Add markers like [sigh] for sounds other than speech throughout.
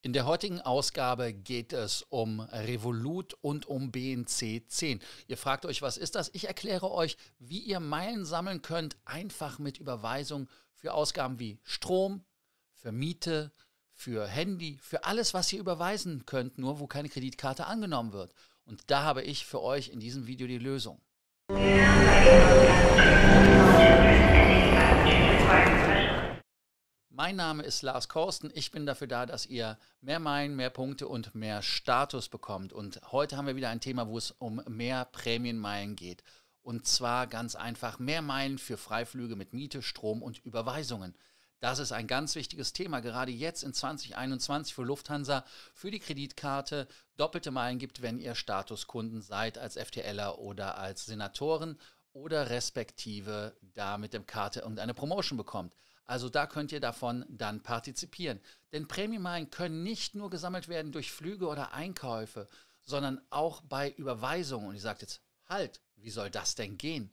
In der heutigen Ausgabe geht es um Revolut und um BNC 10. Ihr fragt euch, was ist das? Ich erkläre euch, wie ihr Meilen sammeln könnt, einfach mit Überweisung für Ausgaben wie Strom, für Miete, für Handy, für alles, was ihr überweisen könnt, nur wo keine Kreditkarte angenommen wird. Und da habe ich für euch in diesem Video die Lösung. Ja. Mein Name ist Lars Korsten. Ich bin dafür da, dass ihr mehr Meilen, mehr Punkte und mehr Status bekommt. Und heute haben wir wieder ein Thema, wo es um mehr Prämienmeilen geht. Und zwar ganz einfach mehr Meilen für Freiflüge mit Miete, Strom und Überweisungen. Das ist ein ganz wichtiges Thema, gerade jetzt in 2021 für Lufthansa, für die Kreditkarte doppelte Meilen gibt, wenn ihr Statuskunden seid als FTLer oder als Senatoren oder respektive da mit dem Karte irgendeine Promotion bekommt. Also da könnt ihr davon dann partizipieren. Denn Prämienmeilen können nicht nur gesammelt werden durch Flüge oder Einkäufe, sondern auch bei Überweisungen. Und ihr sagt jetzt, halt, wie soll das denn gehen?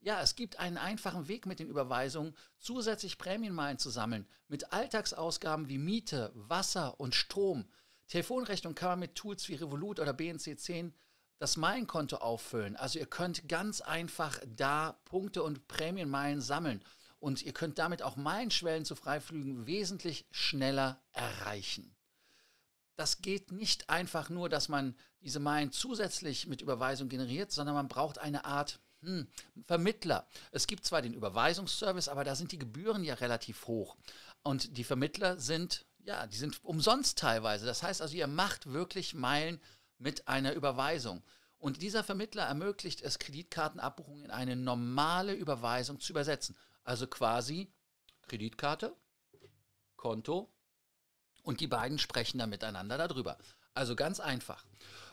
Ja, es gibt einen einfachen Weg mit den Überweisungen, zusätzlich Prämienmeilen zu sammeln, mit Alltagsausgaben wie Miete, Wasser und Strom. Telefonrechnung kann man mit Tools wie Revolut oder BNC10 das Meilenkonto auffüllen. Also ihr könnt ganz einfach da Punkte und Prämienmeilen sammeln. Und ihr könnt damit auch Meilenschwellen zu Freiflügen wesentlich schneller erreichen. Das geht nicht einfach nur, dass man diese Meilen zusätzlich mit Überweisung generiert, sondern man braucht eine Art hm, Vermittler. Es gibt zwar den Überweisungsservice, aber da sind die Gebühren ja relativ hoch. Und die Vermittler sind, ja, die sind umsonst teilweise. Das heißt also, ihr macht wirklich Meilen mit einer Überweisung. Und dieser Vermittler ermöglicht es, Kreditkartenabbuchungen in eine normale Überweisung zu übersetzen. Also quasi Kreditkarte, Konto und die beiden sprechen dann miteinander darüber. Also ganz einfach.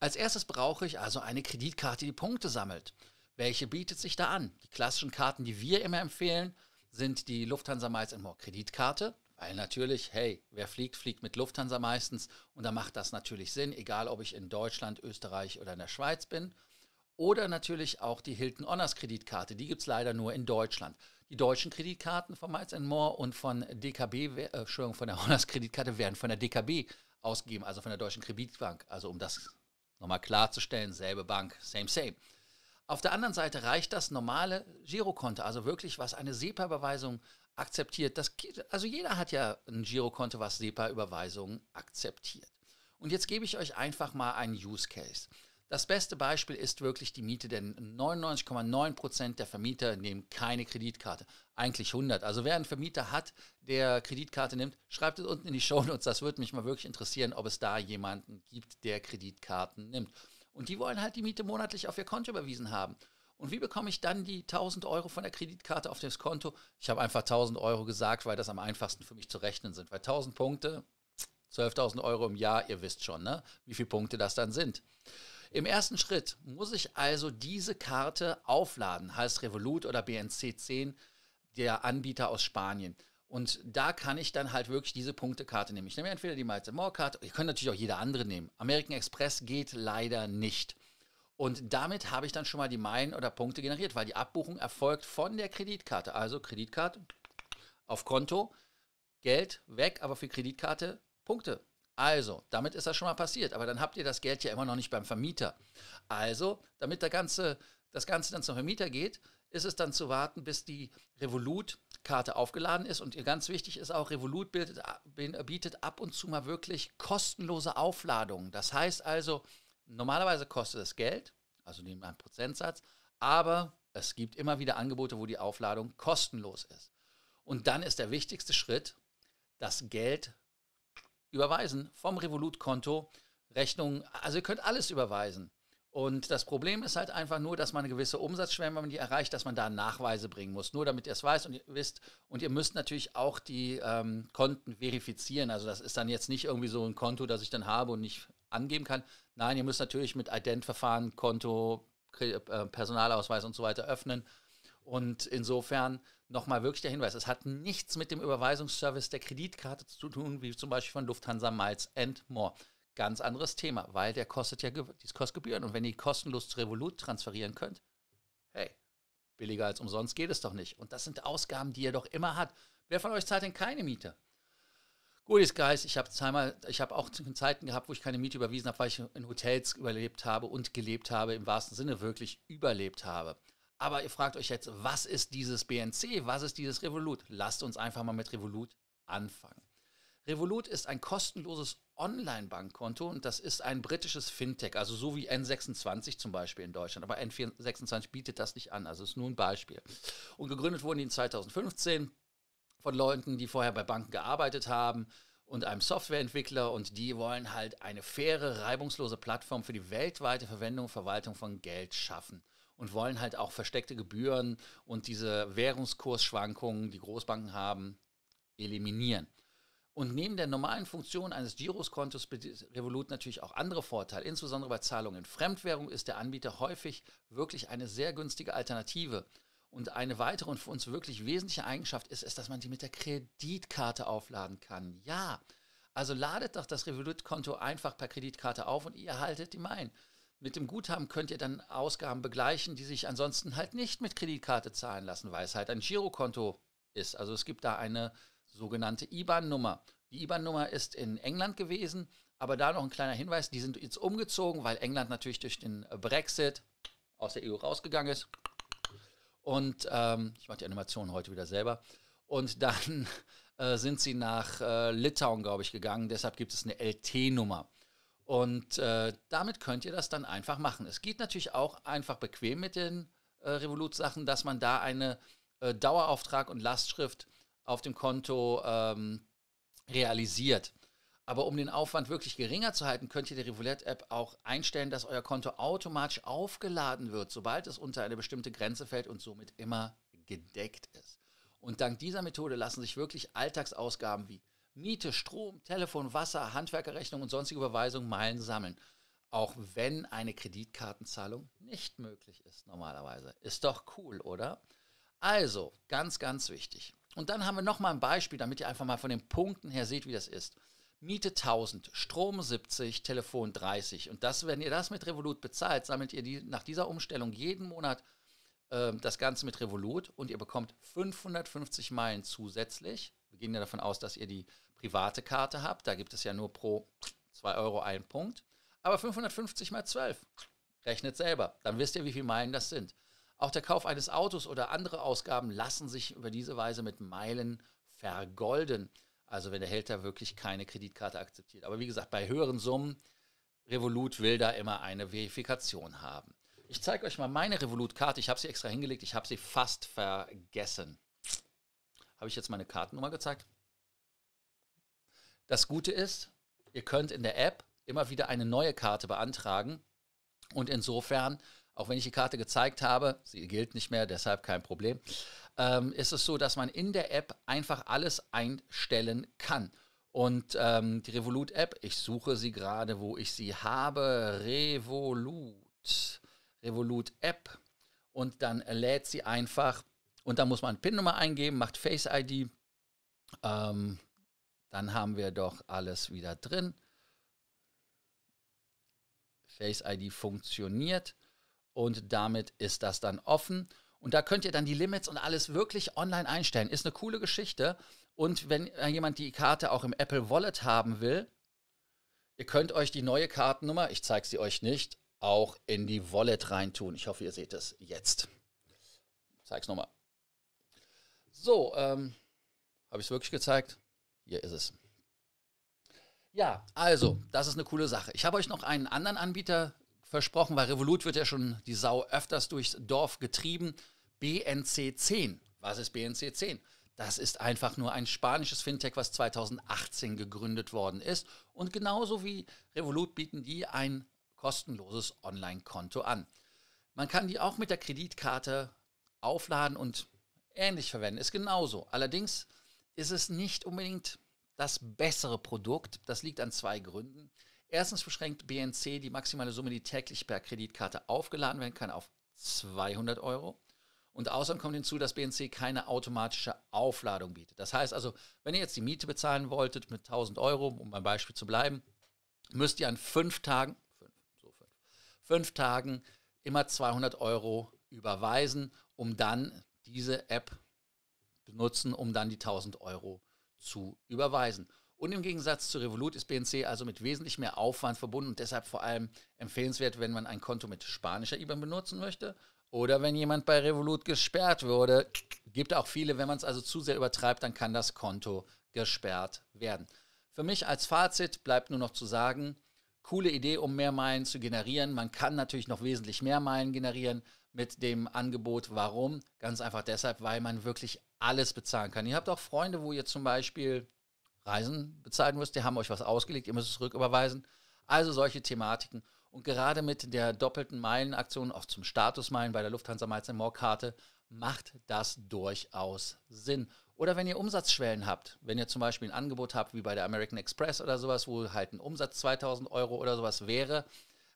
Als erstes brauche ich also eine Kreditkarte, die Punkte sammelt. Welche bietet sich da an? Die klassischen Karten, die wir immer empfehlen, sind die Lufthansa Miles More Kreditkarte. Weil natürlich, hey, wer fliegt, fliegt mit Lufthansa meistens. Und da macht das natürlich Sinn, egal ob ich in Deutschland, Österreich oder in der Schweiz bin. Oder natürlich auch die Hilton Honors Kreditkarte. Die gibt es leider nur in Deutschland. Die deutschen Kreditkarten von Miles More und von DKB, äh, von der [laughs] Honors Kreditkarte werden von der DKB ausgegeben, also von der Deutschen Kreditbank. Also um das nochmal klarzustellen, selbe Bank, same, same. Auf der anderen Seite reicht das normale Girokonto, also wirklich, was eine SEPA-Überweisung akzeptiert. Das, also jeder hat ja ein Girokonto, was SEPA-Überweisungen akzeptiert. Und jetzt gebe ich euch einfach mal einen Use Case. Das beste Beispiel ist wirklich die Miete, denn 99,9% der Vermieter nehmen keine Kreditkarte. Eigentlich 100. Also wer einen Vermieter hat, der Kreditkarte nimmt, schreibt es unten in die Show Notes. Das würde mich mal wirklich interessieren, ob es da jemanden gibt, der Kreditkarten nimmt. Und die wollen halt die Miete monatlich auf ihr Konto überwiesen haben. Und wie bekomme ich dann die 1000 Euro von der Kreditkarte auf das Konto? Ich habe einfach 1000 Euro gesagt, weil das am einfachsten für mich zu rechnen sind. Weil 1000 Punkte, 12.000 Euro im Jahr, ihr wisst schon, ne? wie viele Punkte das dann sind. Im ersten Schritt muss ich also diese Karte aufladen, heißt Revolut oder BNC 10, der Anbieter aus Spanien. Und da kann ich dann halt wirklich diese Punktekarte nehmen. Ich nehme entweder die Miles More Karte, ihr könnt natürlich auch jede andere nehmen. American Express geht leider nicht. Und damit habe ich dann schon mal die Meilen oder Punkte generiert, weil die Abbuchung erfolgt von der Kreditkarte. Also Kreditkarte auf Konto, Geld weg, aber für Kreditkarte Punkte also, damit ist das schon mal passiert, aber dann habt ihr das Geld ja immer noch nicht beim Vermieter. Also, damit der ganze, das Ganze dann zum Vermieter geht, ist es dann zu warten, bis die Revolut-Karte aufgeladen ist. Und ganz wichtig ist auch, Revolut bietet, bietet ab und zu mal wirklich kostenlose Aufladungen. Das heißt also, normalerweise kostet es Geld, also neben einem Prozentsatz, aber es gibt immer wieder Angebote, wo die Aufladung kostenlos ist. Und dann ist der wichtigste Schritt, das Geld überweisen vom Revolut-Konto, Rechnungen, also ihr könnt alles überweisen. Und das Problem ist halt einfach nur, dass man eine gewisse Umsatzschwemme, wenn man die erreicht, dass man da Nachweise bringen muss. Nur damit ihr es weiß und ihr wisst. Und ihr müsst natürlich auch die ähm, Konten verifizieren. Also das ist dann jetzt nicht irgendwie so ein Konto, das ich dann habe und nicht angeben kann. Nein, ihr müsst natürlich mit Ident-Verfahren Konto, äh, Personalausweis und so weiter öffnen. Und insofern nochmal wirklich der Hinweis, es hat nichts mit dem Überweisungsservice der Kreditkarte zu tun, wie zum Beispiel von Lufthansa Miles and More. Ganz anderes Thema, weil der kostet ja dies kostet Gebühren. Und wenn ihr kostenlos zu Revolut transferieren könnt, hey, billiger als umsonst geht es doch nicht. Und das sind Ausgaben, die ihr doch immer habt. Wer von euch zahlt denn keine Miete? Gutes Guys, ich habe hab auch Zeiten gehabt, wo ich keine Miete überwiesen habe, weil ich in Hotels überlebt habe und gelebt habe, im wahrsten Sinne wirklich überlebt habe. Aber ihr fragt euch jetzt, was ist dieses BNC? Was ist dieses Revolut? Lasst uns einfach mal mit Revolut anfangen. Revolut ist ein kostenloses Online-Bankkonto und das ist ein britisches Fintech, also so wie N26 zum Beispiel in Deutschland. Aber N26 bietet das nicht an, also ist nur ein Beispiel. Und gegründet wurden die in 2015 von Leuten, die vorher bei Banken gearbeitet haben und einem Softwareentwickler und die wollen halt eine faire, reibungslose Plattform für die weltweite Verwendung und Verwaltung von Geld schaffen und wollen halt auch versteckte Gebühren und diese Währungskursschwankungen, die Großbanken haben, eliminieren. Und neben der normalen Funktion eines Giroskontos bietet Revolut natürlich auch andere Vorteile. Insbesondere bei Zahlungen in Fremdwährung ist der Anbieter häufig wirklich eine sehr günstige Alternative. Und eine weitere und für uns wirklich wesentliche Eigenschaft ist es, dass man die mit der Kreditkarte aufladen kann. Ja, also ladet doch das Revolut-Konto einfach per Kreditkarte auf und ihr haltet die ein. Mit dem Guthaben könnt ihr dann Ausgaben begleichen, die sich ansonsten halt nicht mit Kreditkarte zahlen lassen, weil es halt ein Girokonto ist. Also es gibt da eine sogenannte IBAN-Nummer. Die IBAN-Nummer ist in England gewesen, aber da noch ein kleiner Hinweis, die sind jetzt umgezogen, weil England natürlich durch den Brexit aus der EU rausgegangen ist. Und ähm, ich mache die Animation heute wieder selber. Und dann [laughs] äh, sind sie nach äh, Litauen, glaube ich, gegangen. Deshalb gibt es eine LT-Nummer. Und äh, damit könnt ihr das dann einfach machen. Es geht natürlich auch einfach bequem mit den äh, Revolut-Sachen, dass man da eine äh, Dauerauftrag und Lastschrift auf dem Konto ähm, realisiert. Aber um den Aufwand wirklich geringer zu halten, könnt ihr die Revolut-App auch einstellen, dass euer Konto automatisch aufgeladen wird, sobald es unter eine bestimmte Grenze fällt und somit immer gedeckt ist. Und dank dieser Methode lassen sich wirklich Alltagsausgaben wie Miete, Strom, Telefon, Wasser, Handwerkerrechnung und sonstige Überweisungen Meilen sammeln. Auch wenn eine Kreditkartenzahlung nicht möglich ist normalerweise. Ist doch cool, oder? Also, ganz, ganz wichtig. Und dann haben wir nochmal ein Beispiel, damit ihr einfach mal von den Punkten her seht, wie das ist. Miete 1000, Strom 70, Telefon 30. Und das, wenn ihr das mit Revolut bezahlt, sammelt ihr die, nach dieser Umstellung jeden Monat äh, das Ganze mit Revolut und ihr bekommt 550 Meilen zusätzlich gehen ja davon aus, dass ihr die private Karte habt. Da gibt es ja nur pro 2 Euro einen Punkt. Aber 550 mal 12. Rechnet selber. Dann wisst ihr, wie viele Meilen das sind. Auch der Kauf eines Autos oder andere Ausgaben lassen sich über diese Weise mit Meilen vergolden. Also wenn der Hälter wirklich keine Kreditkarte akzeptiert. Aber wie gesagt, bei höheren Summen, Revolut will da immer eine Verifikation haben. Ich zeige euch mal meine Revolut-Karte. Ich habe sie extra hingelegt. Ich habe sie fast vergessen habe ich jetzt meine Kartennummer gezeigt? Das Gute ist, ihr könnt in der App immer wieder eine neue Karte beantragen und insofern, auch wenn ich die Karte gezeigt habe, sie gilt nicht mehr, deshalb kein Problem, ähm, ist es so, dass man in der App einfach alles einstellen kann. Und ähm, die Revolut-App, ich suche sie gerade, wo ich sie habe. Revolut. Revolut-App. Und dann lädt sie einfach und da muss man PIN-Nummer eingeben, macht Face ID. Ähm, dann haben wir doch alles wieder drin. Face ID funktioniert und damit ist das dann offen. Und da könnt ihr dann die Limits und alles wirklich online einstellen. Ist eine coole Geschichte. Und wenn äh, jemand die Karte auch im Apple Wallet haben will, ihr könnt euch die neue Kartennummer, ich zeige sie euch nicht, auch in die Wallet reintun. Ich hoffe, ihr seht es jetzt. Ich zeige es nochmal. So, ähm, habe ich es wirklich gezeigt? Hier ist es. Ja, also, das ist eine coole Sache. Ich habe euch noch einen anderen Anbieter versprochen, weil Revolut wird ja schon die Sau öfters durchs Dorf getrieben. BNC 10. Was ist BNC 10? Das ist einfach nur ein spanisches Fintech, was 2018 gegründet worden ist. Und genauso wie Revolut bieten die ein kostenloses Online-Konto an. Man kann die auch mit der Kreditkarte aufladen und ähnlich verwenden. Ist genauso. Allerdings ist es nicht unbedingt das bessere Produkt. Das liegt an zwei Gründen. Erstens beschränkt BNC die maximale Summe, die täglich per Kreditkarte aufgeladen werden kann, auf 200 Euro. Und außerdem kommt hinzu, dass BNC keine automatische Aufladung bietet. Das heißt also, wenn ihr jetzt die Miete bezahlen wolltet mit 1000 Euro, um beim Beispiel zu bleiben, müsst ihr an fünf Tagen, fünf, so fünf, fünf Tagen immer 200 Euro überweisen, um dann diese App benutzen, um dann die 1000 Euro zu überweisen. Und im Gegensatz zu Revolut ist BNC also mit wesentlich mehr Aufwand verbunden und deshalb vor allem empfehlenswert, wenn man ein Konto mit spanischer IBAN benutzen möchte oder wenn jemand bei Revolut gesperrt wurde. Gibt auch viele, wenn man es also zu sehr übertreibt, dann kann das Konto gesperrt werden. Für mich als Fazit bleibt nur noch zu sagen, coole Idee, um mehr Meilen zu generieren. Man kann natürlich noch wesentlich mehr Meilen generieren mit dem Angebot. Warum? Ganz einfach deshalb, weil man wirklich alles bezahlen kann. Ihr habt auch Freunde, wo ihr zum Beispiel Reisen bezahlen müsst, die haben euch was ausgelegt, ihr müsst es rücküberweisen. Also solche Thematiken. Und gerade mit der doppelten Meilenaktion, auch zum Statusmeilen bei der Lufthansa Miles More Karte, macht das durchaus Sinn. Oder wenn ihr Umsatzschwellen habt, wenn ihr zum Beispiel ein Angebot habt wie bei der American Express oder sowas, wo halt ein Umsatz 2000 Euro oder sowas wäre,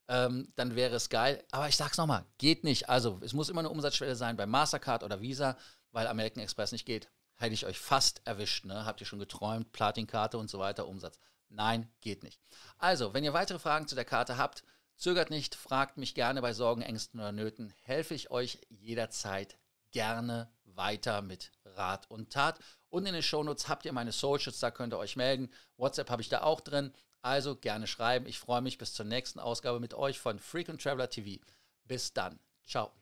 ähm, dann wäre es geil. Aber ich sag's nochmal, geht nicht. Also es muss immer eine Umsatzschwelle sein bei Mastercard oder Visa, weil American Express nicht geht. Hätte ich euch fast erwischt, ne? Habt ihr schon geträumt, Platinkarte und so weiter, Umsatz. Nein, geht nicht. Also, wenn ihr weitere Fragen zu der Karte habt, zögert nicht, fragt mich gerne bei Sorgen, Ängsten oder Nöten. Helfe ich euch jederzeit gerne weiter mit Rat und Tat. Und in den Shownotes habt ihr meine Socials, da könnt ihr euch melden. WhatsApp habe ich da auch drin. Also gerne schreiben. Ich freue mich bis zur nächsten Ausgabe mit euch von Frequent Traveler TV. Bis dann. Ciao.